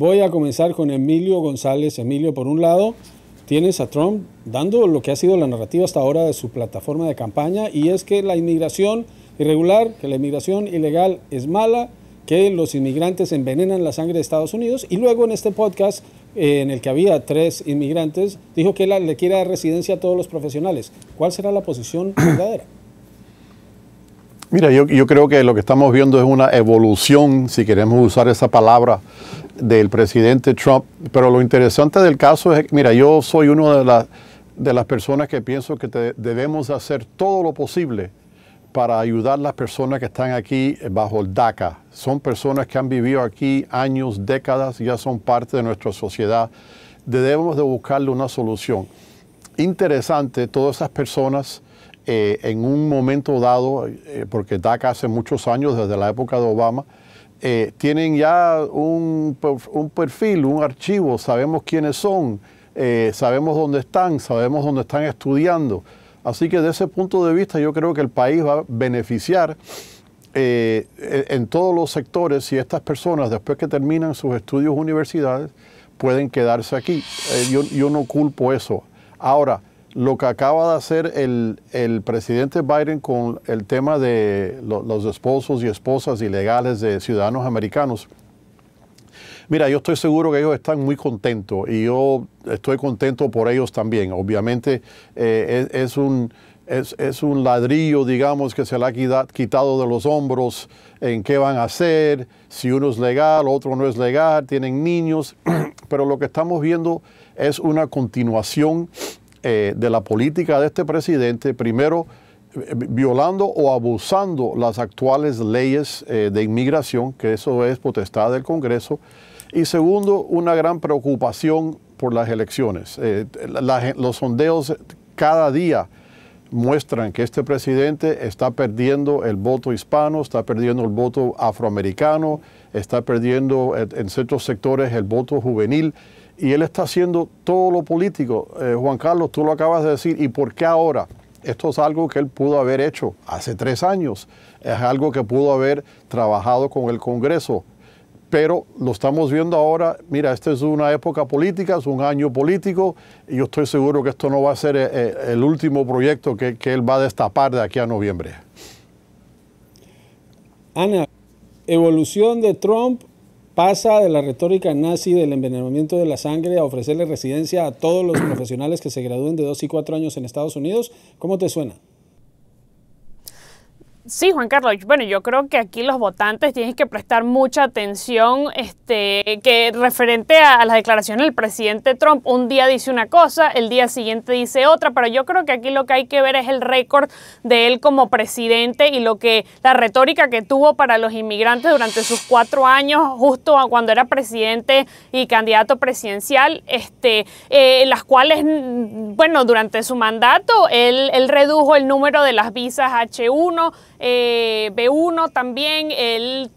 Voy a comenzar con Emilio González. Emilio, por un lado, tienes a Trump dando lo que ha sido la narrativa hasta ahora de su plataforma de campaña y es que la inmigración irregular, que la inmigración ilegal es mala, que los inmigrantes envenenan la sangre de Estados Unidos y luego en este podcast eh, en el que había tres inmigrantes dijo que le quiere dar residencia a todos los profesionales. ¿Cuál será la posición verdadera? Mira, yo, creo que lo que estamos viendo es una evolución, si queremos usar esa palabra, del presidente Trump. Pero lo interesante del caso es, mira, yo soy una de, las de las personas que pienso que debemos hacer todo lo posible para ayudar a las personas que están aquí bajo el DACA. Son personas que han vivido aquí años, décadas, ya son parte de nuestra sociedad. Debemos de buscarle una solución. Interesante, todas esas personas eh, en un momento dado, eh, porque DACA hace muchos años, desde la época de Obama, eh, tienen ya un, perfil, un archivo, sabemos quiénes son, sabemos dónde están, sabemos dónde están estudiando. Así que de ese punto de vista yo creo que el país va a beneficiar e-, en todos los sectores si estas personas, después que terminan sus estudios universidades, pueden quedarse aquí. Yo, yo no culpo eso. Ahora, lo que acaba de hacer el, presidente Biden con el tema de los esposos y esposas ilegales de ciudadanos americanos. Mira, yo estoy seguro que ellos están muy contentos y yo estoy contento por ellos también. Obviamente eh, es, un, es, es, un ladrillo, digamos, que se le ha quitado de los hombros en qué van a hacer, si uno es legal, otro no es legal, tienen niños, pero lo que estamos viendo es una continuación eh, de la política de este presidente, primero eh, violando o abusando las actuales leyes eh, de inmigración, que eso es potestad del Congreso, y segundo, una gran preocupación por las elecciones. los sondeos cada día muestran que este presidente está perdiendo el voto hispano, está perdiendo el voto afroamericano, está perdiendo en ciertos sectores el voto juvenil y él está haciendo todo lo político. Eh, Juan Carlos, tú lo acabas de decir, ¿y por qué ahora? Esto es algo que él pudo haber hecho hace tres años, es algo que pudo haber trabajado con el Congreso, pero lo estamos viendo ahora, mira, esta es una época política, es un año político, y yo estoy seguro que esto no va a ser eh, eh, el último proyecto que, que él va a destapar de aquí a noviembre. Ana, evolución de Trump pasa de la retórica nazi del envenenamiento de la sangre a ofrecerle residencia a todos los profesionales que se gradúen de 2 y 4 años en Estados Unidos. ¿Cómo te suena? Sí, Juan Carlos. Bueno, yo creo que aquí los votantes tienen que prestar mucha atención, este, que referente a, las declaraciones del presidente Trump, un día dice una cosa, el día siguiente dice otra, pero yo creo que aquí lo que hay que ver es el récord de él como presidente y lo que la retórica que tuvo para los inmigrantes durante sus cuatro años, justo cuando era presidente y candidato presidencial, este, eh, las cuales, mm, bueno, durante su mandato él, él redujo el número de las visas H1 eh, B1 también, él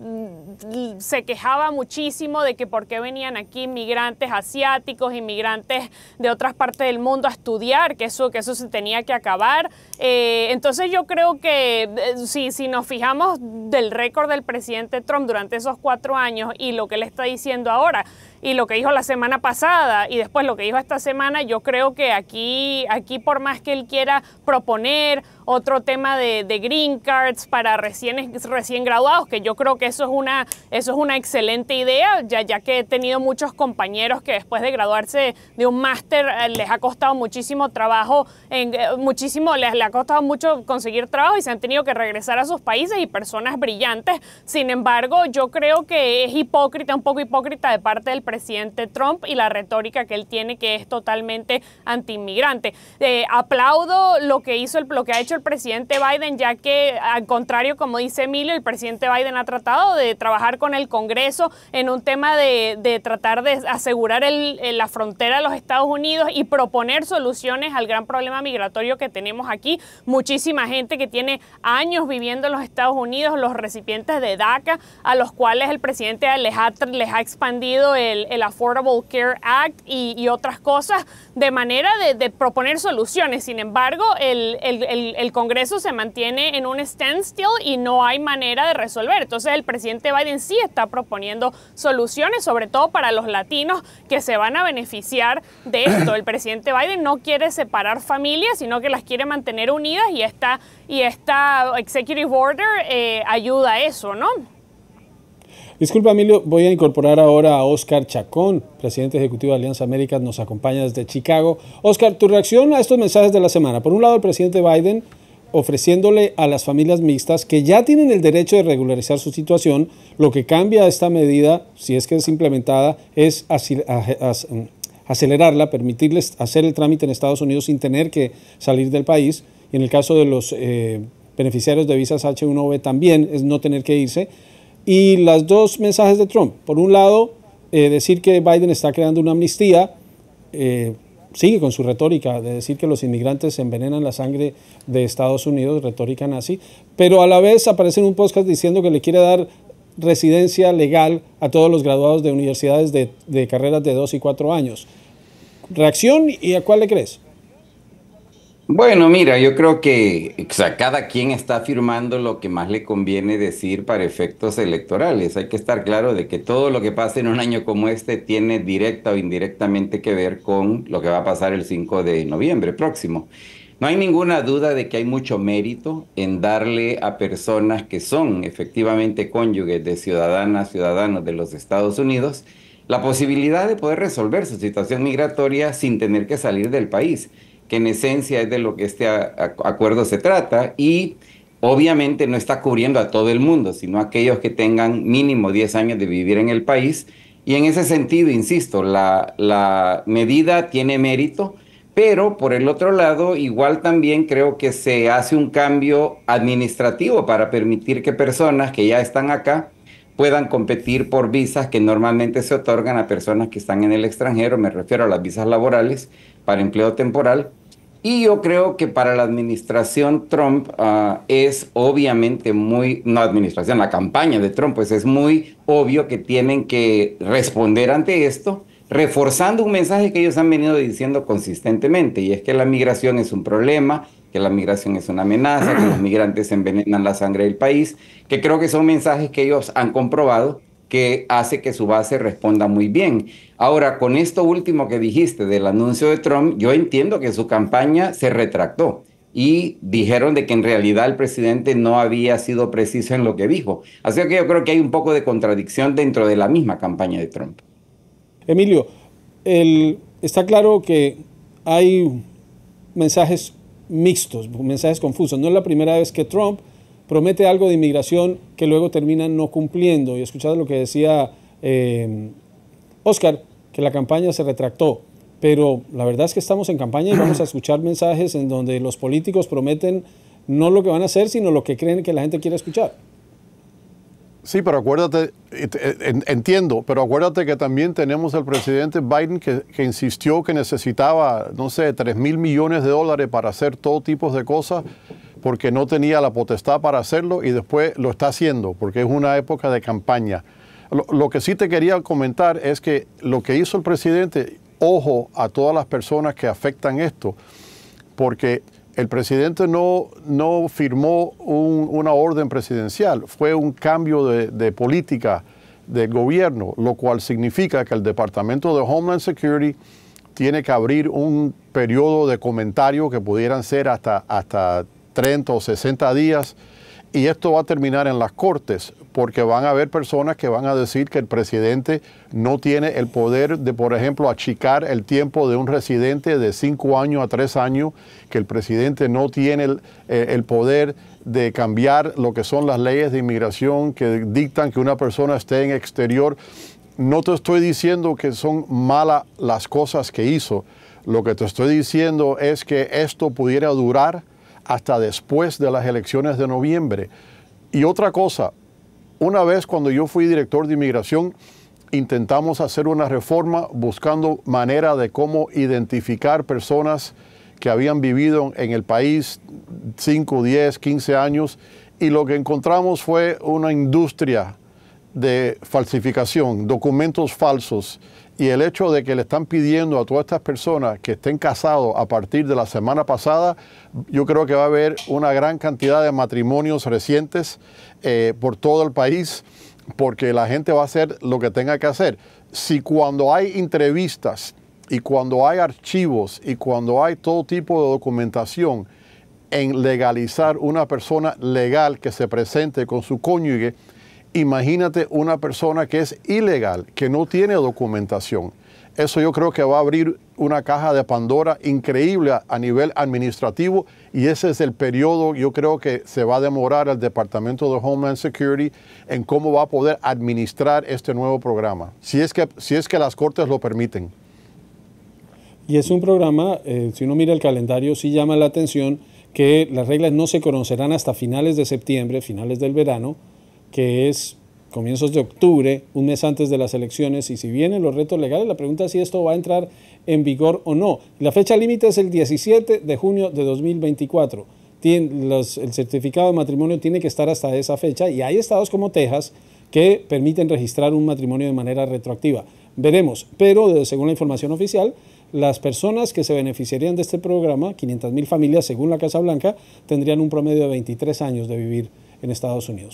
mm, se quejaba muchísimo de que por qué venían aquí inmigrantes asiáticos, inmigrantes de otras partes del mundo a estudiar, que eso, que eso se tenía que acabar. Eh, entonces yo creo que eh, si, si nos fijamos del récord del presidente Trump durante esos cuatro años y lo que él está diciendo ahora, y lo que dijo la semana pasada y después lo que dijo esta semana, yo creo que aquí, aquí por más que él quiera proponer otro tema de, green cards para recién, recién graduados, que yo creo que eso es una, eso es una excelente idea, ya, ya que he tenido muchos compañeros que después de graduarse de un máster eh, les ha costado muchísimo trabajo, en, eh, muchísimo, les, les ha costado mucho conseguir trabajo y se han tenido que regresar a sus países y personas brillantes. Sin embargo, yo creo que es hipócrita, un poco hipócrita de parte del presidente Trump y la retórica que él tiene que es totalmente antiinmigrante. Eh, aplaudo lo que hizo el, lo que ha hecho el presidente Biden, ya que al contrario, como dice Emilio, el presidente Biden ha tratado de trabajar con el Congreso en un tema de, tratar de asegurar la frontera de los Estados Unidos y proponer soluciones al gran problema migratorio que tenemos aquí. Muchísima gente que tiene años viviendo en los Estados Unidos, los recipientes de DACA, a los cuales el presidente les ha expandido el el, Affordable Care Act y, otras cosas de manera de, proponer soluciones. Sin embargo, el, Congreso se mantiene en un standstill y no hay manera de resolver. Entonces el presidente Biden sí está proponiendo soluciones, sobre todo para los latinos que se van a beneficiar de esto. El presidente Biden no quiere separar familias, sino que las quiere mantener unidas y esta, y esta executive order eh, ayuda a eso, ¿no? Disculpa, Emilio, voy a incorporar ahora a Oscar Chacón, presidente ejecutivo de Alianza América, nos acompaña desde Chicago. Oscar, tu reacción a estos mensajes de la semana. Por un lado, el presidente Biden ofreciéndole a las familias mixtas que ya tienen el derecho de regularizar su situación, lo que cambia esta medida, si es que es implementada, es mm, acelerarla, permitirles hacer el trámite en Estados Unidos sin tener que salir del país. Y en el caso de los eh, beneficiarios de visas H1B también es no tener que irse. Y las dos mensajes de Trump. Por un lado, eh, decir que Biden está creando una amnistía. Eh, sigue con su retórica de decir que los inmigrantes envenenan la sangre de Estados Unidos, retórica nazi, pero a la vez aparece en un podcast diciendo que le quiere dar residencia legal a todos los graduados de universidades de, carreras de 2 y cuatro años. ¿Reacción y a cuál le crees? Bueno, mira, yo creo que cada quien está afirmando lo que más le conviene decir para efectos electorales. Hay que estar claro de que todo lo que pase en un año como este tiene directa o indirectamente que ver con lo que va a pasar el 5 de noviembre próximo. No hay ninguna duda de que hay mucho mérito en darle a personas que son efectivamente cónyuges de ciudadanas, ciudadanos de los Estados Unidos, la posibilidad de poder resolver su situación migratoria sin tener que salir del país que en esencia es de lo que este acuerdo se trata y obviamente no está cubriendo a todo el mundo, sino a aquellos que tengan mínimo 10 años de vivir en el país. Y en ese sentido, insisto, la, la medida tiene mérito, pero por el otro lado, igual también creo que se hace un cambio administrativo para permitir que personas que ya están acá, puedan competir por visas que normalmente se otorgan a personas que están en el extranjero, me refiero a las visas laborales para empleo temporal. Y yo creo que para la administración Trump ah, es obviamente muy, no administración, la campaña de Trump, pues es muy obvio que tienen que responder ante esto, reforzando un mensaje que ellos han venido diciendo consistentemente, y es que la migración es un problema, que la migración es una amenaza, que los migrantes envenenan la sangre del país, que creo que son mensajes que ellos han comprobado que hace que su base responda muy bien. Ahora, con esto último que dijiste del anuncio de Trump, yo entiendo que su campaña se retractó y dijeron de que en realidad el presidente no había sido preciso en lo que dijo. Así que yo creo que hay un poco de contradicción dentro de la misma campaña de Trump. Emilio, está claro que hay mensajes mixtos, mensajes confusos. No es la primera vez que Trump promete algo de inmigración que luego termina no cumpliendo. Y escuchado lo que decía eh, Oscar, que la campaña se retractó. Pero la verdad es que estamos en campaña y vamos a escuchar mensajes en donde los políticos prometen no lo que van a hacer, sino lo que creen que la gente quiere escuchar. Sí, pero acuérdate, eh, eh, entiendo, pero acuérdate que también tenemos al presidente Biden que, insistió que necesitaba, no sé, 3 mil millones de dólares para hacer todo tipo de cosas porque no tenía la potestad para hacerlo y después lo está haciendo porque es una época de campaña. lo que sí te quería comentar es que lo que hizo el presidente, ojo a todas las personas que afectan esto, porque el presidente no, firmó una orden presidencial, fue un cambio de, política del gobierno, lo cual significa que el Departamento de Homeland Security tiene que abrir un periodo de comentario que pudieran ser hasta, hasta 30 o 60 días y esto va a terminar en las cortes, porque van a haber personas que van a decir que el presidente no tiene el poder de, por ejemplo, achicar el tiempo de un residente de cinco años a tres años, que el presidente no tiene el, eh, poder de cambiar lo que son las leyes de inmigración que dictan que una persona esté en exterior. No te estoy diciendo que son malas las cosas que hizo, lo que te estoy diciendo es que esto pudiera durar hasta después de las elecciones de noviembre. Y otra cosa, una vez cuando yo fui director de inmigración, intentamos hacer una reforma buscando manera de cómo identificar personas que habían vivido en el país 5, 10, 15 años y lo que encontramos fue una industria de falsificación, documentos falsos, y el hecho de que le están pidiendo a todas estas personas que estén casados a partir de la semana pasada, yo creo que va a haber una gran cantidad de matrimonios recientes eh, por todo el país, porque la gente va a hacer lo que tenga que hacer. Si cuando hay entrevistas y cuando hay archivos y cuando hay todo tipo de documentación en legalizar una persona legal que se presente con su cónyuge, Imagínate una persona que es ilegal, que no tiene documentación. Eso yo creo que va a abrir una caja de Pandora increíble a nivel administrativo y ese es el periodo, yo creo que se va a demorar al Departamento de Homeland Security en cómo va a poder administrar este nuevo programa, si es que, si es que las Cortes lo permiten. Y es un programa, eh, si uno mira el calendario, sí llama la atención que las reglas no se conocerán hasta finales de septiembre, finales del verano, que es comienzos de octubre, un mes antes de las elecciones, y si vienen los retos legales, la pregunta es si esto va a entrar en vigor o no. La fecha límite es el 17 de junio de 2024. el certificado de matrimonio tiene que estar hasta esa fecha y hay estados como Texas que permiten registrar un matrimonio de manera retroactiva. Veremos, pero según la información oficial, las personas que se beneficiarían de este programa, 500.000 familias según la Casa Blanca, tendrían un promedio de 23 años de vivir en Estados Unidos.